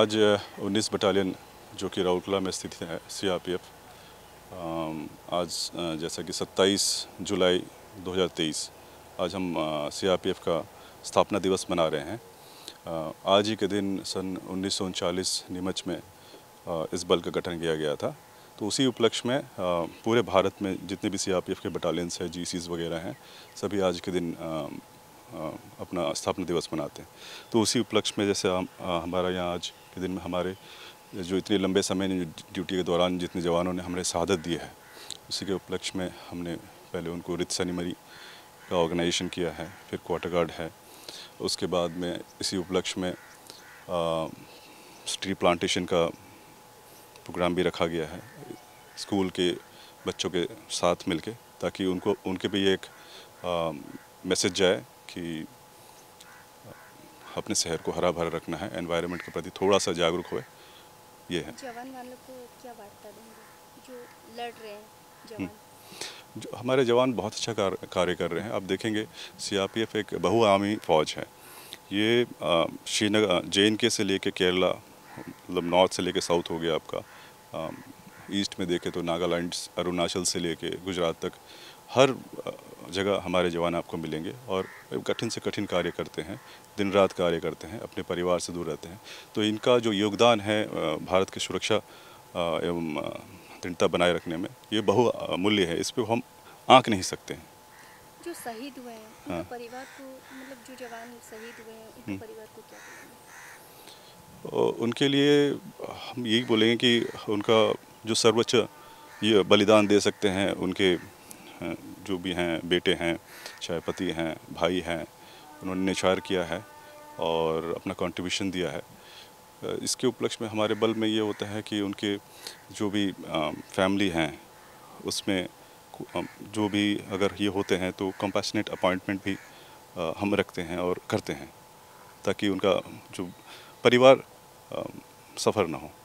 आज 19 बटालियन जो कि राउरकला में स्थित है सीआरपीएफ आज जैसा कि 27 जुलाई 2023 आज हम सीआरपीएफ का स्थापना दिवस मना रहे हैं आज ही के दिन सन उन्नीस नीमच में इस बल का गठन किया गया था तो उसी उपलक्ष्य में पूरे भारत में जितने भी सीआरपीएफ के बटालियंस हैं जीसीज़ वगैरह हैं सभी आज के दिन अपना स्थापना दिवस मनाते हैं तो उसी उपलक्ष्य में जैसे हम हमारा यहाँ आज के दिन में हमारे जो इतने लंबे समय ड्यूटी के दौरान जितने जवानों ने हमारे शहादत दी है उसी के उपलक्ष्य में हमने पहले उनको रित सनीमरी का ऑर्गेनाइजेशन किया है फिर क्वार्टर गार्ड है उसके बाद में इसी उपलक्ष्य में ट्री प्लांटेशन का प्रोग्राम भी रखा गया है स्कूल के बच्चों के साथ मिलके ताकि उनको उनके भी एक मैसेज जाए कि अपने शहर को हरा भरा रखना है एनवायरनमेंट के प्रति थोड़ा सा जागरूक हो ये है जवान वालों को क्या वार्ता देंगे जो लड़ रहे हैं हम्म। जो हमारे जवान बहुत अच्छा कार, कार्य कर रहे हैं आप देखेंगे सीआरपीएफ एक बहुआमी फ़ौज है ये श्रीनगर जे एन के से लेके केरला मतलब नॉर्थ से लेके साउथ हो गया आपका ईस्ट में देखें तो नागालैंड अरुणाचल से लेके गुजरात तक हर जगह हमारे जवान आपको मिलेंगे और कठिन से कठिन कार्य करते हैं दिन रात कार्य करते हैं अपने परिवार से दूर रहते हैं तो इनका जो योगदान है भारत की सुरक्षा एवं दृढ़ता बनाए रखने में ये बहुमूल्य है इस पर हम आँख नहीं सकते हैं जो शहीद हुए हैं हाँ। परिवार को मतलब जो जवान शहीद हुए हैं हम्म। परिवार को क्या उनके लिए हम यही बोलेंगे कि उनका जो सर्वोच्च ये बलिदान दे सकते हैं उनके जो भी हैं बेटे हैं चाहे पति हैं भाई हैं उन्होंने निछार किया है और अपना कंट्रीब्यूशन दिया है इसके उपलक्ष्य में हमारे बल में ये होता है कि उनके जो भी फैमिली हैं उसमें जो भी अगर ये होते हैं तो कंपैशनेट अपॉइंटमेंट भी हम रखते हैं और करते हैं ताकि उनका जो परिवार सफ़र ना हो